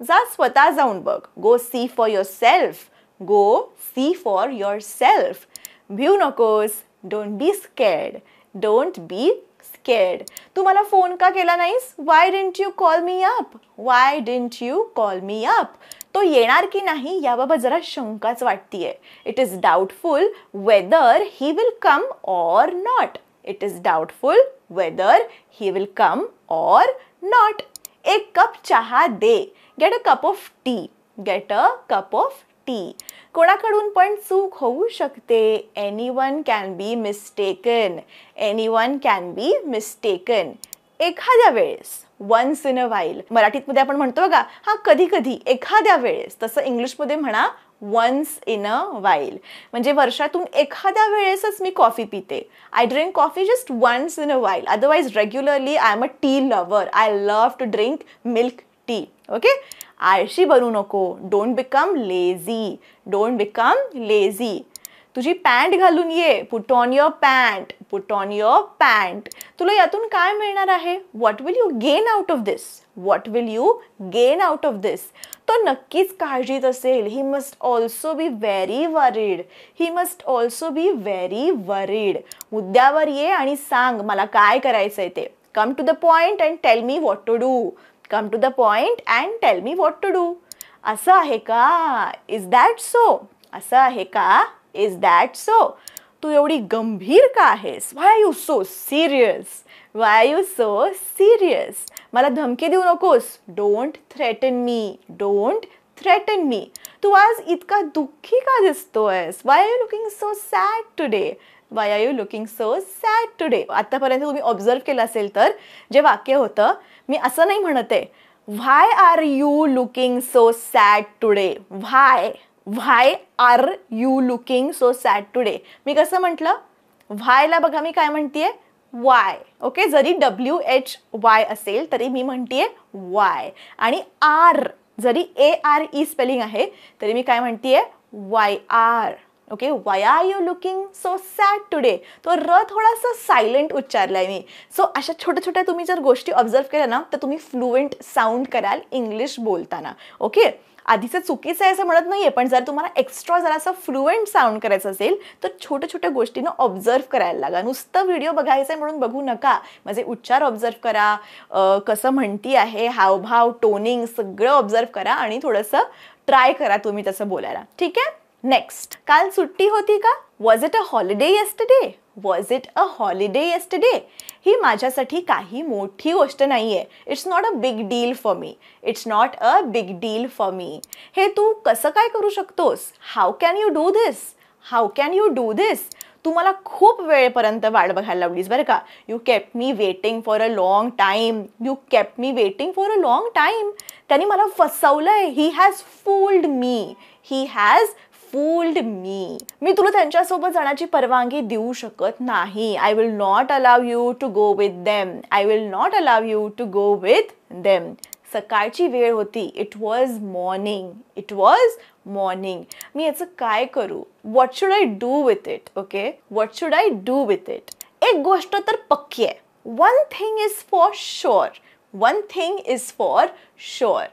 जा स्वतः जाऊन बघ go see for yourself go see for yourself भिऊ नकोस don't be scared don't be scared तुम्हाला phone का केला नाहीस why didn't you call me up why didn't you call me up तो येणार की नाही याबाबत जरा शंकाच वाटतीये it is doubtful whether he will come or not it is doubtful whether he will come or not एक कप चहा दे get a cup of tea get a cup of tea कोणाकडून पण चूक होऊ शकते anyone can be mistaken anyone can be mistaken एखाद्या वेळेस वन्स इन अ वाईल मराठीतमध्ये आपण म्हणतो बघा हा कधी कधी एखाद्या वेळेस तसं इंग्लिशमध्ये म्हणा वन्स इन अ वाईल म्हणजे वर्षातून एखाद्या वेळेसच मी कॉफी पिते I drink coffee just once in a while otherwise regularly I am a tea lover I love to drink milk tea okay आळशी बनू नको don't become lazy don't become lazy तुझी पॅन्ट घालून ये put on your pant put on your pant तुला यातून काय मिळणार आहे what will you gain out of this what will you gain out of this तो नक्कीच काळजीत असेल he must also be very worried he must also be very worried मुद्द्यावर ये आणि सांग मला काय करायचं आहे ते come to the point and tell me what to do come to the point and tell me what to do असं आहे का इज दॅट सो असं आहे का इज दॅट सो तू एवढी गंभीर का आहेस why you so serious why you so serious मला धमकी देऊ नकोस don't threaten me don't threaten me तू आज इतका दुःखी का दिसतोयस why are you looking so sad today why are you looking so sad today आत्तापर्यंत तुम्ही ऑब्झर्व केलं असेल तर जे वाक्य होतं मी असं नाही म्हणत आहे why are you looking so sad today why why are you looking so sad today मी कसं म्हटलं व्हायला बघा मी काय म्हणतेय वाय ओके जरी डब्ल्यू एच वाय असेल तरी मी म्हणतेय वाय आणि आर जरी ए आर ई स्पेलिंग आहे तरी मी काय म्हणतेय why are okay why are you looking so sad today तो र थोडासा सायलेंट उच्चारलाय मी सो अशा छोट्या छोट्या तुम्ही जर गोष्टी ऑब्झर्व केल्या ना तर तुम्ही फ्लुएंट साऊंड कराल इंग्लिश बोलताना ओके आधीचं चुकीचं आहे असं म्हणत नाही आहे पण जर तुम्हाला एक्स्ट्रा असं फ्लुएंट साऊंड करायचं असेल तर छोट्या छोट्या गोष्टींना ऑब्झर्व करायला लागा नुसतं व्हिडिओ बघायचा आहे म्हणून बघू नका म्हणजे उच्चार ऑब्झर्व करा कसं म्हणती आहे हावभाव टोनिंग सगळं ऑब्झर्व करा आणि थोडंसं ट्राय करा तुम्ही तसं बोलायला ठीक आहे नेक्स्ट काल सुट्टी होती का was it a holiday day was it a holiday yesterday ही माझ्यासाठी काही मोठी गोष्ट नाही आहे it's not a big deal for me it's not a big deal for me हे तू कसं काय करू शकतोस how can you do this how can you do this तू मला खूप वेळेपर्यंत वाट बघायला लावलीस बरं का you kept me waiting for a long time you kept me waiting for a long time त्यांनी मला फसवलं आहे he has fooled me he has fooled me मी तुला त्यांच्यासोबत जाण्याची परवानगी देऊ शकत नाही I will not allow you to go with them I will not allow you to go with them सकाळची वेळ होती it was morning it was morning मी याचं काय करू what should I do with it okay what should I do with it एक गोष्ट तर पक्की आहे one thing is for sure one thing is for sure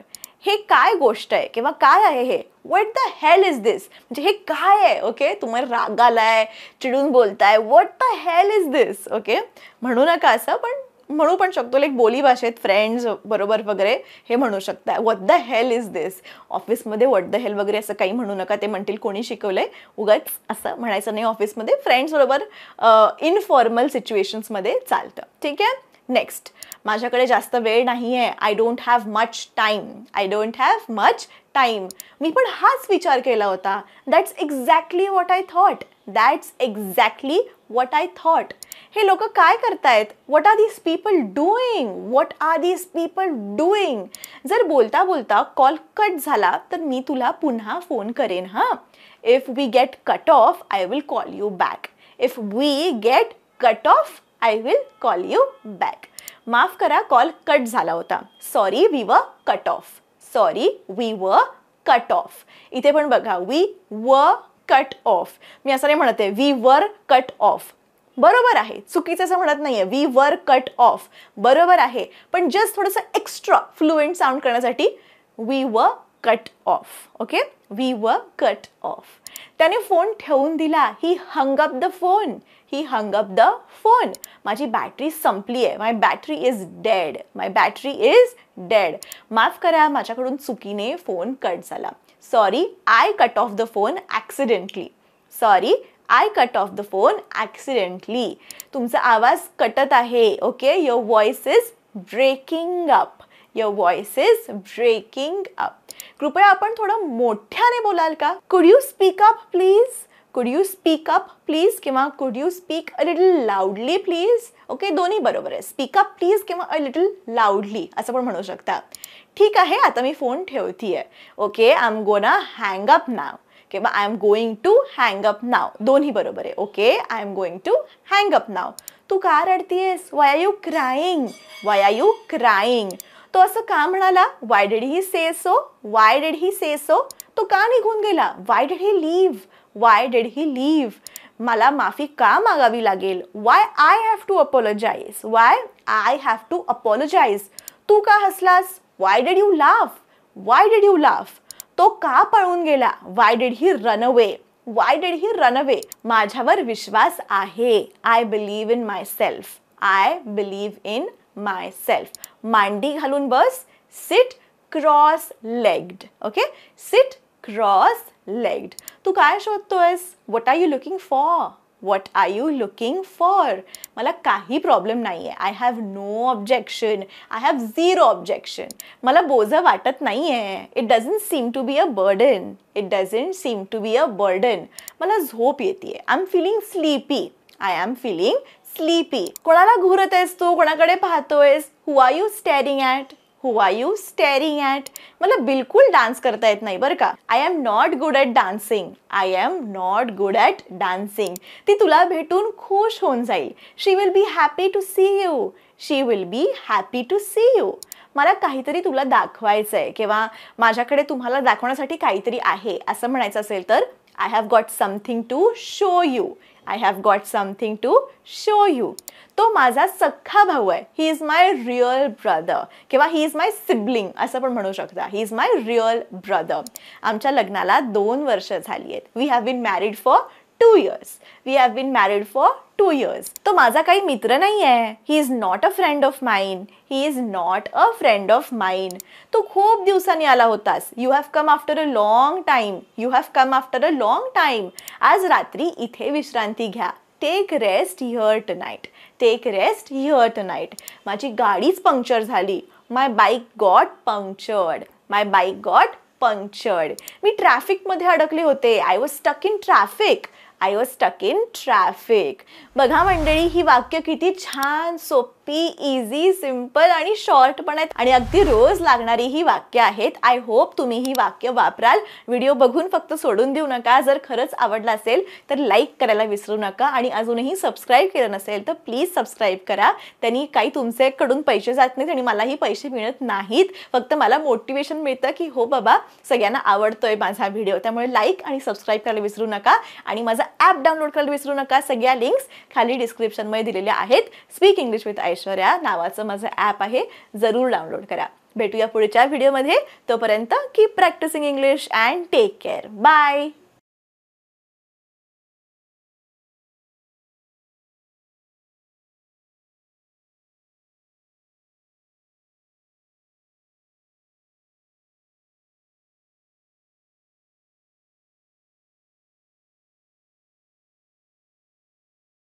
हे काय गोष्ट आहे किंवा काय आहे हे वट द हेल इज दिस म्हणजे हे काय आहे ओके तुम्ही आलाय चिडून बोलताय what the hell is this okay म्हणू नका असं पण म्हणू पण शकतो लाईक बोली भाषेत फ्रेंड्स बरोबर वगैरे हे म्हणू शकता वट द हेल इज दिस ऑफिसमध्ये वट द हेल वगैरे असं काही म्हणू नका ते म्हणतील कोणी शिकवलं आहे उगाच असं म्हणायचं नाही ऑफिसमध्ये फ्रेंड्सबरोबर इनफॉर्मल सिच्युएशन्समध्ये चालतं ठीक आहे नेक्स्ट माझ्याकडे जास्त वेळ नाही आहे I don't have much time I don't have much time मी पण हाच विचार केला होता that's exactly what I thought that's exactly what I thought हे लोक काय करतायत what are this people doing what are these people doing जर बोलता बोलता कॉल कट झाला तर मी तुला पुन्हा फोन करेन हां if we get cut off I will call you back if we get cut off I will call you back माफ करा कॉल कट झाला होता sorry we were cut off sorry we were cut off इथे पण बघा we were cut of me असं नाही म्हणते वी वर कट ऑफ बरोबर आहे चुकीचं असं म्हणत नाही आहे वी वर कट ऑफ बरोबर आहे पण जस्ट थोडंसं एक्स्ट्रा फ्लुएंट साऊंड करण्यासाठी we were cut off okay we were cut off त्याने फोन ठेवून दिला he hung up the phone he hung up the phone माझी बॅटरी संपली आहे my battery is dead my battery is dead माफ करा माझ्याकडून चुकीने फोन कट झाला sorry I cut off the phone accidentally sorry I cut off the phone accidentally तुमचा आवाज कटत आहे okay your voice is breaking up your voice is breaking up कृपया आपण थोडं मोठ्याने बोलाल का could you speak up please could you speak up please किंवा could you speak a little loudly please okay दोन्ही बरोबर आहे स्पीक अप प्लीज किंवा अ लिटल लाऊडली असं पण म्हणू शकता ठीक आहे आता मी फोन ठेवतीये okay I am gonna hang up now किंवा I am going to hang up now दोन्ही बरोबर आहे okay I am going to hang up now तू का रडतीयेस why are you crying why are you crying तो असं का म्हणाला why did he say so why did he say so तो का निघून गेला why did he leave why did he leave मला माफी का मागावी लागेल why I have to apologise why I have to apologise तू का हसलास why did you laugh why did you laugh तो का पळून गेला why did he run away why did he run away माझ्यावर विश्वास आहे I believe in myself I believe in myself मांडी घालून बस sit cross legged okay sit cross legged तू काय शोधतोयस what are you looking for what are you looking for मला काही प्रॉब्लेम नाही आहे I have no objection I have zero objection मला बोझं वाटत नाही आहे it doesn't seem to be a burden it doesn't seem to be a burden मला झोप येते I am feeling sleepy I am feeling sleepy कोणाला घुरत आहेस तू कोणाकडे पाहतोयस who are you staring at who are you staring at मला बिलकुल डान्स करता येत नाही बरं का I am not good at dancing I am not good at dancing ती तुला भेटून खुश होऊन जाईल she will be happy to see you she will be happy to see you मला काहीतरी तुला दाखवायचं आहे किंवा माझ्याकडे तुम्हाला दाखवण्यासाठी काहीतरी आहे असं म्हणायचं असेल तर I have got something to show you I have got something to show you तो माझा सख्खा भाऊ आहे he is my real brother किंवा ही इज माय सिबलिंग असं पण म्हणू शकता he is my real brother आमच्या लग्नाला दोन वर्ष झाली आहेत we have been married for two years we have been married for two years तो माझा काही मित्र नाही आहे he is not a friend of mine he is not a friend of mine तू खूप दिवसांनी आला होतास you have come after a long time you have come after a long time आज रात्री इथे विश्रांती घ्या take rest here tonight take rest here tonight माझी गाडीच पंक्चर झाली my bike got punctured my bike got punctured मी ट्रॅफिकमध्ये अडकले होते I was stuck in traffic I was stuck in traffic बघा मंडळी ही वाक्य किती छान सोप सोपी इझी सिम्पल आणि शॉर्ट पण आहेत आणि अगदी रोज लागणारी ही वाक्य आहेत आय होप तुम्ही ही वाक्य वापराल व्हिडिओ बघून फक्त सोडून देऊ नका जर खरंच आवडला असेल तर लाईक करायला विसरू नका आणि अजूनही सबस्क्राईब केलं नसेल तर प्लीज सबस्क्राईब करा त्यांनी काही तुमच्याकडून पैसे जात नाहीत आणि मलाही पैसे मिळत नाहीत फक्त मला मोटिवेशन मिळतं की हो बाबा सगळ्यांना आवडतोय माझा व्हिडिओ त्यामुळे लाईक आणि सबस्क्राईब करायला विसरू नका आणि माझा ॲप डाउनलोड करायला विसरू नका सगळ्या लिंक्स खाली डिस्क्रिप्शनमध्ये दिलेल्या आहेत speak English with I Aishwarya नावाचं माझं ॲप आहे जरूर डाउनलोड करा भेटूया पुढच्या व्हिडिओमध्ये तोपर्यंत keep practising English and take care bye